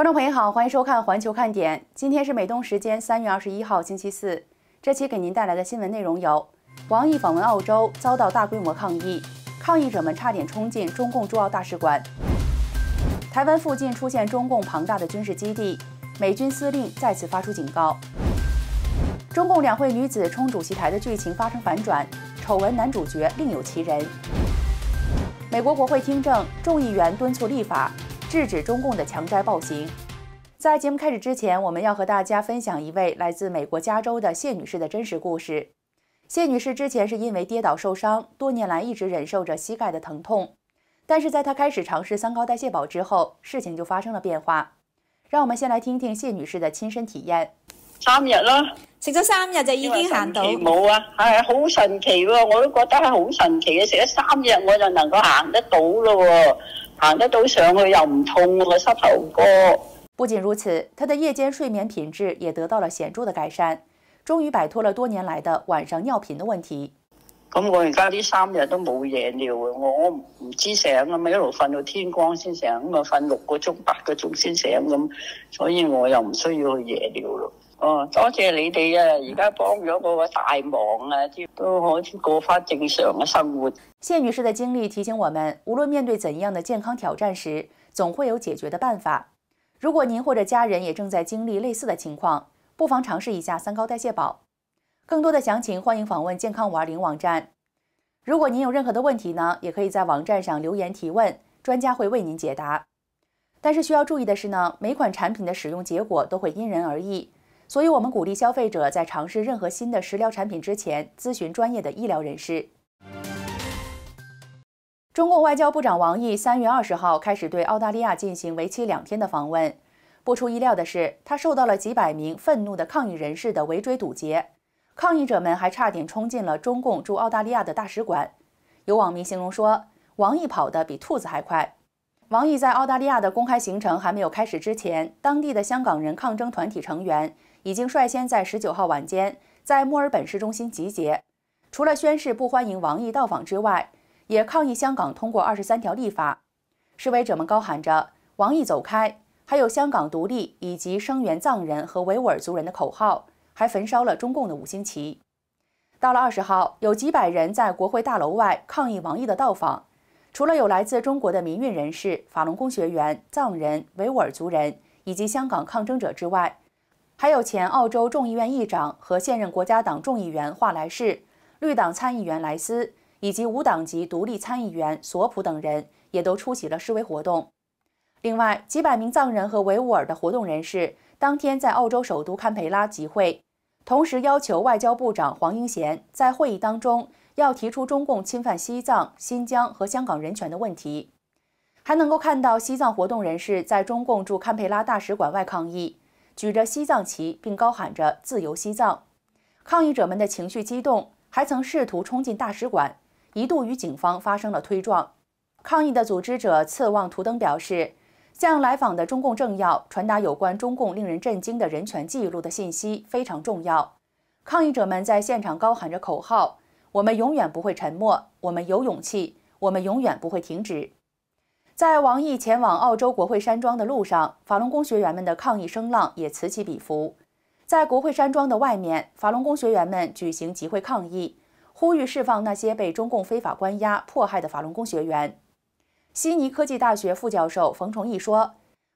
观众朋友好，欢迎收看《环球看点》。今天是美东时间三月二十一号星期四。这期给您带来的新闻内容有：王毅访问澳洲遭到大规模抗议，抗议者们差点冲进中共驻澳大使馆；台湾附近出现中共庞大的军事基地，美军司令再次发出警告；中共两会女子冲主席台的剧情发生反转，丑闻男主角另有其人；美国国会听证，众议员敦促立法。制止中共的强拆暴行。在节目开始之前，我们要和大家分享一位来自美国加州的谢女士的真实故事。谢女士之前是因为跌倒受伤，多年来一直忍受着膝盖的疼痛。但是，在她开始尝试三高代谢宝之后，事情就发生了变化。让我们先来听听谢女士的亲身体验。三日啦，食咗三日就已经行到。冇啊，系好神奇喎！我都觉得系好神奇嘅，食咗三日我就能够行得到咯。行得到上去又唔痛个膝头哥。不仅如此，他的夜间睡眠品质也得到了显著的改善，终于摆脱了多年来的晚上尿频的问题。咁我而家呢三日都冇夜尿我唔知醒咁一路瞓到天光先醒咁啊，瞓六个钟八个钟先醒咁，所以我又唔需要去夜尿咯。哦，多谢你哋啊！而家帮咗我个大忙啊，都可以过翻正常嘅生活。谢女士的经历提醒我们，无论面对怎样的健康挑战时，总会有解决的办法。如果您或者家人也正在经历类似的情况，不妨尝试一下三高代谢宝。更多的详情欢迎访问健康五二零网站。如果您有任何的问题呢，也可以在网站上留言提问，专家会为您解答。但是需要注意的是呢，每款产品的使用结果都会因人而异。所以，我们鼓励消费者在尝试任何新的食疗产品之前，咨询专业的医疗人士。中共外交部长王毅三月二十号开始对澳大利亚进行为期两天的访问。不出意料的是，他受到了几百名愤怒的抗议人士的围追堵截，抗议者们还差点冲进了中共驻澳大利亚的大使馆。有网民形容说，王毅跑得比兔子还快。王毅在澳大利亚的公开行程还没有开始之前，当地的香港人抗争团体成员。已经率先在十九号晚间在墨尔本市中心集结，除了宣誓不欢迎王毅到访之外，也抗议香港通过二十三条立法。示威者们高喊着“王毅走开”，还有“香港独立”以及“声援藏人和维吾尔族人”的口号，还焚烧了中共的五星旗。到了二十号，有几百人在国会大楼外抗议王毅的到访，除了有来自中国的民运人士、法轮功学员、藏人、维吾尔族人以及香港抗争者之外。还有前澳洲众议院议长和现任国家党众议员华莱士、绿党参议员莱斯以及无党籍独立参议员索普等人也都出席了示威活动。另外，几百名藏人和维吾尔的活动人士当天在澳洲首都堪培拉集会，同时要求外交部长黄英贤在会议当中要提出中共侵犯西藏、新疆和香港人权的问题。还能够看到西藏活动人士在中共驻堪培拉大使馆外抗议。举着西藏旗，并高喊着“自由西藏”，抗议者们的情绪激动，还曾试图冲进大使馆，一度与警方发生了推撞。抗议的组织者次旺图登表示：“向来访的中共政要传达有关中共令人震惊的人权记录的信息非常重要。”抗议者们在现场高喊着口号：“我们永远不会沉默，我们有勇气，我们永远不会停止。”在王毅前往澳洲国会山庄的路上，法轮功学员们的抗议声浪也此起彼伏。在国会山庄的外面，法轮功学员们举行集会抗议，呼吁释放那些被中共非法关押迫害的法轮功学员。悉尼科技大学副教授冯崇义说：“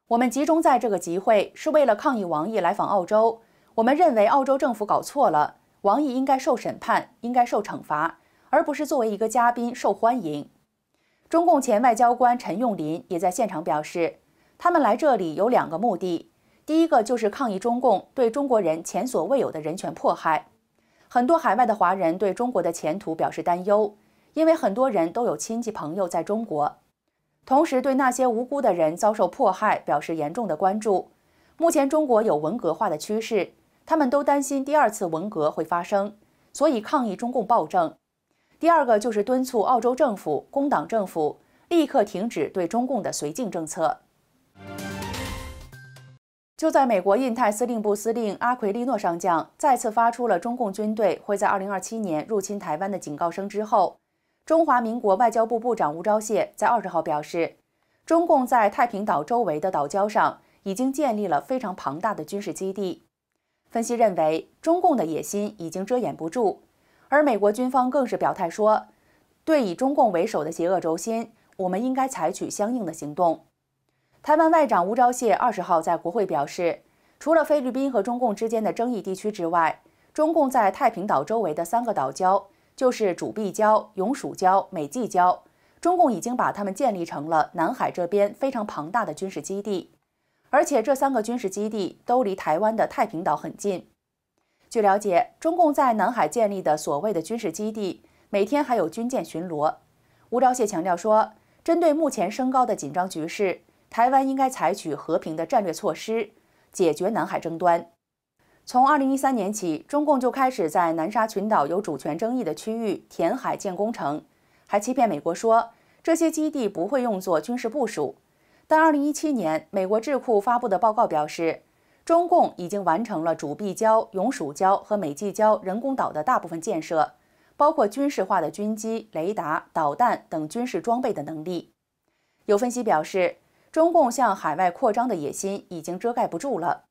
我们集中在这个集会是为了抗议王毅来访澳洲。我们认为澳洲政府搞错了，王毅应该受审判，应该受惩罚，而不是作为一个嘉宾受欢迎。”中共前外交官陈用林也在现场表示，他们来这里有两个目的：第一个就是抗议中共对中国人前所未有的人权迫害。很多海外的华人对中国的前途表示担忧，因为很多人都有亲戚朋友在中国，同时对那些无辜的人遭受迫害表示严重的关注。目前中国有文革化的趋势，他们都担心第二次文革会发生，所以抗议中共暴政。第二个就是敦促澳洲政府、工党政府立刻停止对中共的绥靖政策。就在美国印太司令部司令阿奎利诺上将再次发出了中共军队会在二零二七年入侵台湾的警告声之后，中华民国外交部部长吴钊燮在二十号表示，中共在太平岛周围的岛礁上已经建立了非常庞大的军事基地。分析认为，中共的野心已经遮掩不住。而美国军方更是表态说，对以中共为首的邪恶轴心，我们应该采取相应的行动。台湾外长吴钊燮二十号在国会表示，除了菲律宾和中共之间的争议地区之外，中共在太平岛周围的三个岛礁，就是主笔礁、永暑礁、美济礁，中共已经把它们建立成了南海这边非常庞大的军事基地，而且这三个军事基地都离台湾的太平岛很近。据了解，中共在南海建立的所谓的军事基地，每天还有军舰巡逻。吴钊燮强调说，针对目前升高的紧张局势，台湾应该采取和平的战略措施，解决南海争端。从二零一三年起，中共就开始在南沙群岛有主权争议的区域填海建工程，还欺骗美国说这些基地不会用作军事部署。但二零一七年，美国智库发布的报告表示。中共已经完成了主壁礁、永暑礁和美济礁人工岛的大部分建设，包括军事化的军机、雷达、导弹等军事装备的能力。有分析表示，中共向海外扩张的野心已经遮盖不住了。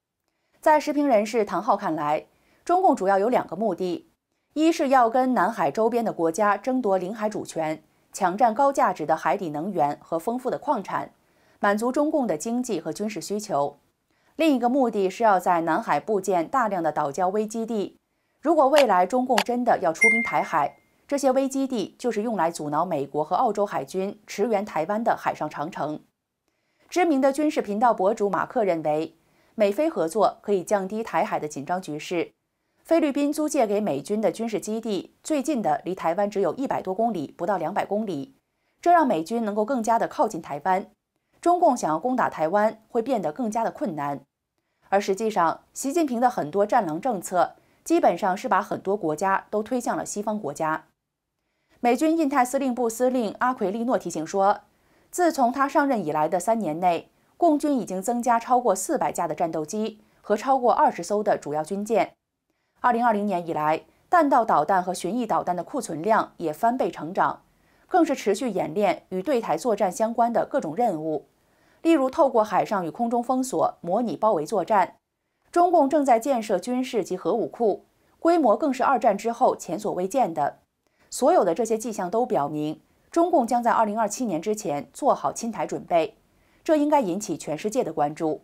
在时评人士唐浩看来，中共主要有两个目的：一是要跟南海周边的国家争夺领海主权，抢占高价值的海底能源和丰富的矿产，满足中共的经济和军事需求。另一个目的是要在南海部建大量的岛礁微基地。如果未来中共真的要出兵台海，这些微基地就是用来阻挠美国和澳洲海军驰援台湾的海上长城。知名的军事频道博主马克认为，美菲合作可以降低台海的紧张局势。菲律宾租借给美军的军事基地，最近的离台湾只有一百多公里，不到两百公里，这让美军能够更加的靠近台湾。中共想要攻打台湾会变得更加的困难，而实际上，习近平的很多“战狼”政策基本上是把很多国家都推向了西方国家。美军印太司令部司令阿奎利诺提醒说，自从他上任以来的三年内，共军已经增加超过四百架的战斗机和超过二十艘的主要军舰。二零二零年以来，弹道导弹和巡弋导弹的库存量也翻倍成长，更是持续演练与对台作战相关的各种任务。例如，透过海上与空中封锁模拟包围作战，中共正在建设军事及核武库，规模更是二战之后前所未见的。所有的这些迹象都表明，中共将在2027年之前做好侵台准备，这应该引起全世界的关注。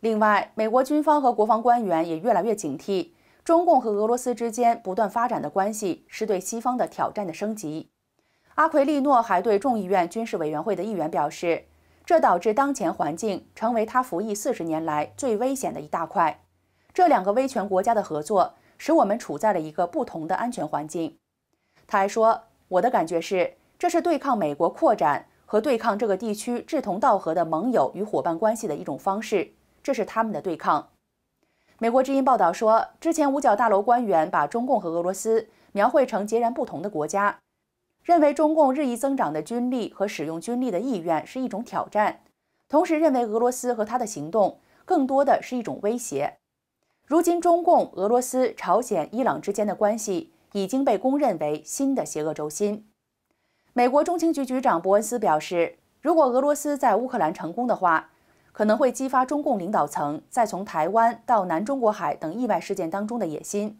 另外，美国军方和国防官员也越来越警惕，中共和俄罗斯之间不断发展的关系是对西方的挑战的升级。阿奎利诺还对众议院军事委员会的议员表示。这导致当前环境成为他服役四十年来最危险的一大块。这两个威权国家的合作使我们处在了一个不同的安全环境。他还说：“我的感觉是，这是对抗美国扩展和对抗这个地区志同道合的盟友与伙伴关系的一种方式。这是他们的对抗。”美国之音报道说，之前五角大楼官员把中共和俄罗斯描绘成截然不同的国家。认为中共日益增长的军力和使用军力的意愿是一种挑战，同时认为俄罗斯和他的行动更多的是一种威胁。如今，中共、俄罗斯、朝鲜、伊朗之间的关系已经被公认为新的邪恶轴心。美国中情局局长伯恩斯表示，如果俄罗斯在乌克兰成功的话，可能会激发中共领导层在从台湾到南中国海等意外事件当中的野心。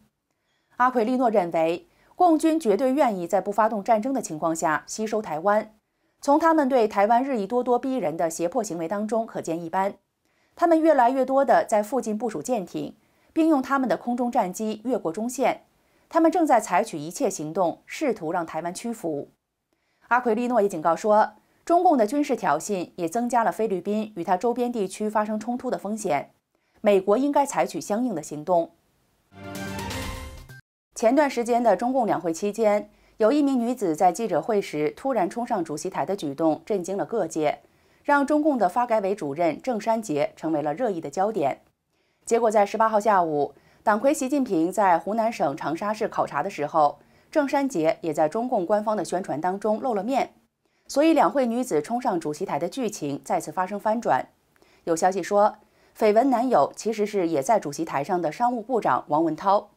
阿奎利诺认为。共军绝对愿意在不发动战争的情况下吸收台湾，从他们对台湾日益咄咄逼人的胁迫行为当中可见一斑。他们越来越多地在附近部署舰艇，并用他们的空中战机越过中线。他们正在采取一切行动，试图让台湾屈服。阿奎利诺也警告说，中共的军事挑衅也增加了菲律宾与他周边地区发生冲突的风险。美国应该采取相应的行动。前段时间的中共两会期间，有一名女子在记者会时突然冲上主席台的举动震惊了各界，让中共的发改委主任郑山杰成为了热议的焦点。结果在十八号下午，党魁习近平在湖南省长沙市考察的时候，郑山杰也在中共官方的宣传当中露了面，所以两会女子冲上主席台的剧情再次发生翻转。有消息说，绯闻男友其实是也在主席台上的商务部长王文涛。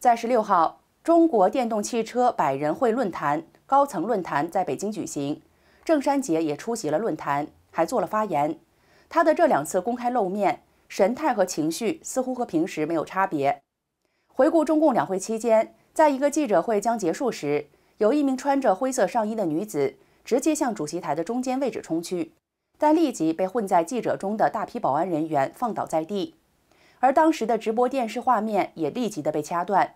在十六号，中国电动汽车百人会论坛高层论坛在北京举行，郑山杰也出席了论坛，还做了发言。他的这两次公开露面，神态和情绪似乎和平时没有差别。回顾中共两会期间，在一个记者会将结束时，有一名穿着灰色上衣的女子直接向主席台的中间位置冲去，但立即被混在记者中的大批保安人员放倒在地。而当时的直播电视画面也立即的被掐断。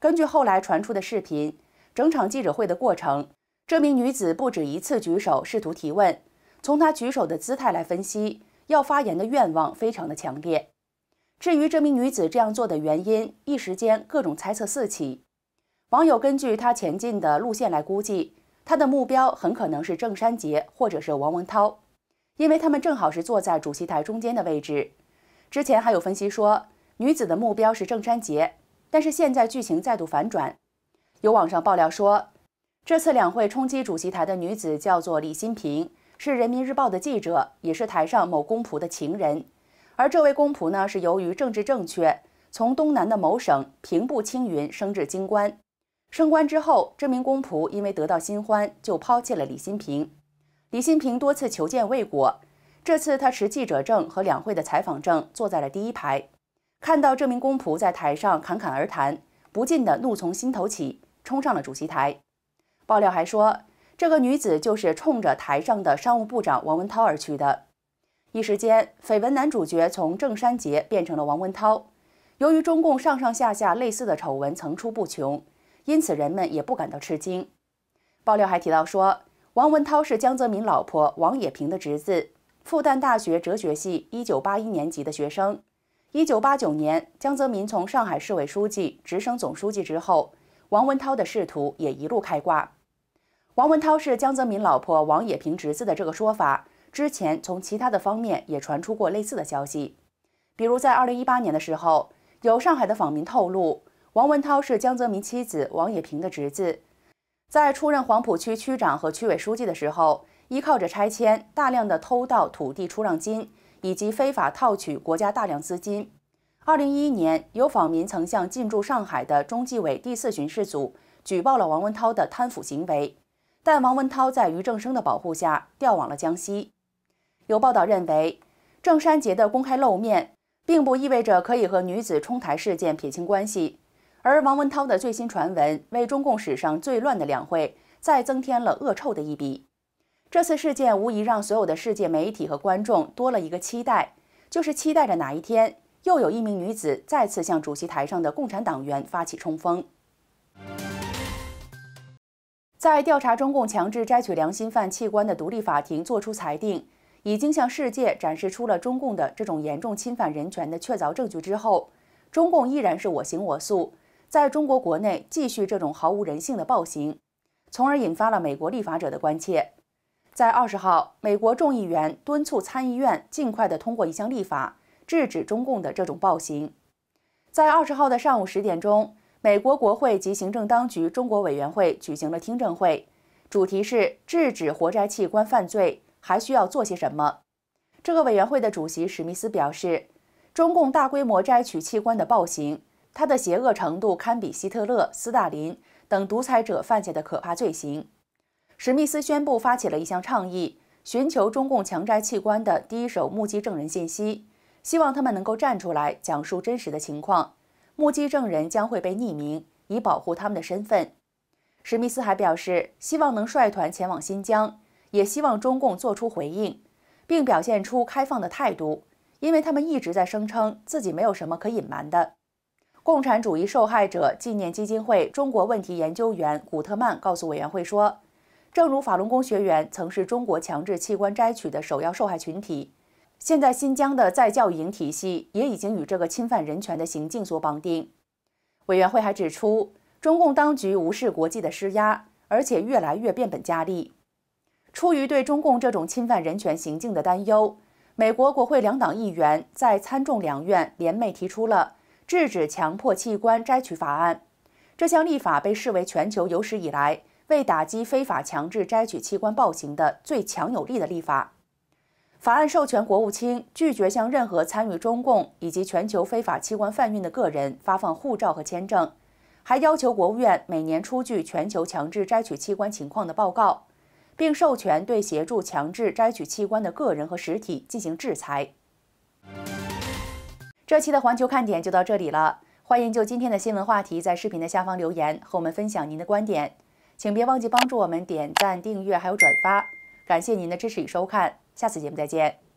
根据后来传出的视频，整场记者会的过程，这名女子不止一次举手试图提问。从她举手的姿态来分析，要发言的愿望非常的强烈。至于这名女子这样做的原因，一时间各种猜测四起。网友根据她前进的路线来估计，她的目标很可能是郑山杰或者是王文涛，因为他们正好是坐在主席台中间的位置。之前还有分析说，女子的目标是郑山杰，但是现在剧情再度反转，有网上爆料说，这次两会冲击主席台的女子叫做李新平，是人民日报的记者，也是台上某公仆的情人。而这位公仆呢，是由于政治正确，从东南的某省平步青云升至京官。升官之后，这名公仆因为得到新欢，就抛弃了李新平。李新平多次求见未果。这次他持记者证和两会的采访证坐在了第一排，看到这名公仆在台上侃侃而谈，不禁的怒从心头起，冲上了主席台。爆料还说，这个女子就是冲着台上的商务部长王文涛而去的。一时间，绯闻男主角从郑山杰变成了王文涛。由于中共上上下下类似的丑闻层出不穷，因此人们也不感到吃惊。爆料还提到说，王文涛是江泽民老婆王冶平的侄子。复旦大学哲学系一九八一年级的学生，一九八九年江泽民从上海市委书记直升总书记之后，王文涛的仕途也一路开挂。王文涛是江泽民老婆王冶平侄子的这个说法，之前从其他的方面也传出过类似的消息，比如在二零一八年的时候，有上海的访民透露，王文涛是江泽民妻子王冶平的侄子，在出任黄浦区区长和区委书记的时候。依靠着拆迁，大量的偷盗土地出让金以及非法套取国家大量资金。二零一一年，有访民曾向进驻上海的中纪委第四巡视组举报了王文涛的贪腐行为，但王文涛在于正生的保护下调往了江西。有报道认为，郑山杰的公开露面并不意味着可以和女子冲台事件撇清关系，而王文涛的最新传闻为中共史上最乱的两会再增添了恶臭的一笔。这次事件无疑让所有的世界媒体和观众多了一个期待，就是期待着哪一天又有一名女子再次向主席台上的共产党员发起冲锋。在调查中共强制摘取良心犯器官的独立法庭作出裁定，已经向世界展示出了中共的这种严重侵犯人权的确凿证据之后，中共依然是我行我素，在中国国内继续这种毫无人性的暴行，从而引发了美国立法者的关切。在二十号，美国众议员敦促参议院尽快地通过一项立法，制止中共的这种暴行。在二十号的上午十点钟，美国国会及行政当局中国委员会举行了听证会，主题是制止活摘器官犯罪，还需要做些什么？这个委员会的主席史密斯表示，中共大规模摘取器官的暴行，它的邪恶程度堪比希特勒、斯大林等独裁者犯下的可怕罪行。史密斯宣布发起了一项倡议，寻求中共强摘器官的第一手目击证人信息，希望他们能够站出来讲述真实的情况。目击证人将会被匿名，以保护他们的身份。史密斯还表示，希望能率团前往新疆，也希望中共做出回应，并表现出开放的态度，因为他们一直在声称自己没有什么可隐瞒的。共产主义受害者纪念基金会中国问题研究员古特曼告诉委员会说。正如法轮功学员曾是中国强制器官摘取的首要受害群体，现在新疆的再教育营体系也已经与这个侵犯人权的行径所绑定。委员会还指出，中共当局无视国际的施压，而且越来越变本加厉。出于对中共这种侵犯人权行径的担忧，美国国会两党议员在参众两院联袂提出了《制止强迫器官摘取法案》。这项立法被视为全球有史以来。为打击非法强制摘取器官暴行的最强有力的立法，法案授权国务卿拒绝向任何参与中共以及全球非法器官贩运的个人发放护照和签证，还要求国务院每年出具全球强制摘取器官情况的报告，并授权对协助强制摘取器官的个人和实体进行制裁。这期的环球看点就到这里了，欢迎就今天的新闻话题在视频的下方留言和我们分享您的观点。请别忘记帮助我们点赞、订阅还有转发，感谢您的支持与收看，下次节目再见。